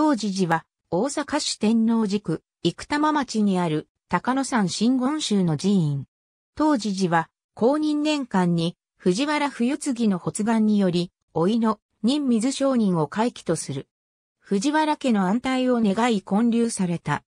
当時寺は、大阪市天王寺区、生玉町にある、高野山真言宗の寺院。当時寺は、公認年間に、藤原冬次の発願により、老いの任水商人を回帰とする。藤原家の安泰を願い建立された。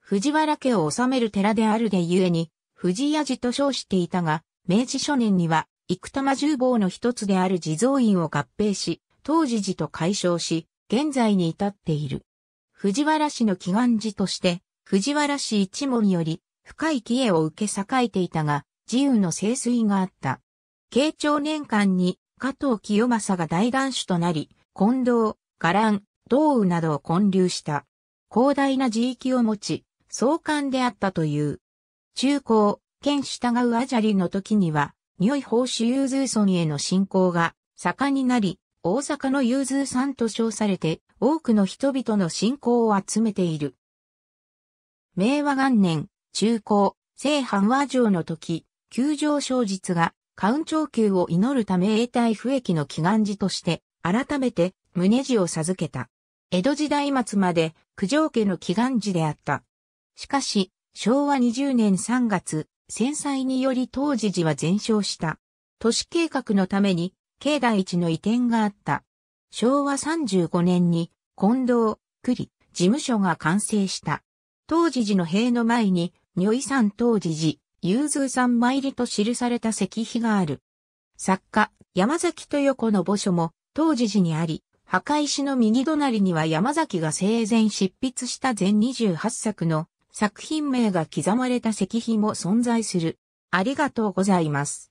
藤原家を治める寺であるでゆえに、藤屋寺と称していたが、明治初年には、生玉十坊の一つである地蔵院を合併し、当時寺と解消し、現在に至っている。藤原氏の祈願寺として、藤原氏一門より深い帰依を受け栄えていたが、自由の清水があった。慶長年間に加藤清正が大元主となり、近藤、伽藍、道宇などを建立した。広大な地域を持ち、創刊であったという。中高、県従うアジャリの時には、如い法主有通村への信仰が盛んになり、大阪の融通さんと称されて、多くの人々の信仰を集めている。明和元年、中高、正反和城の時、旧城昇日が、ン長級を祈るため永代不益の祈願寺として、改めて、宗寺を授けた。江戸時代末まで、九条家の祈願寺であった。しかし、昭和20年3月、戦災により当時寺は全焼した。都市計画のために境内一の移転があった。昭和35年に、近藤、栗、事務所が完成した。当時時の塀の前に、如意山当時時、融通山参りと記された石碑がある。作家、山崎豊子の墓所も、当時時にあり、墓石の右隣には山崎が生前執筆した全28作の作品名が刻まれた石碑も存在する。ありがとうございます。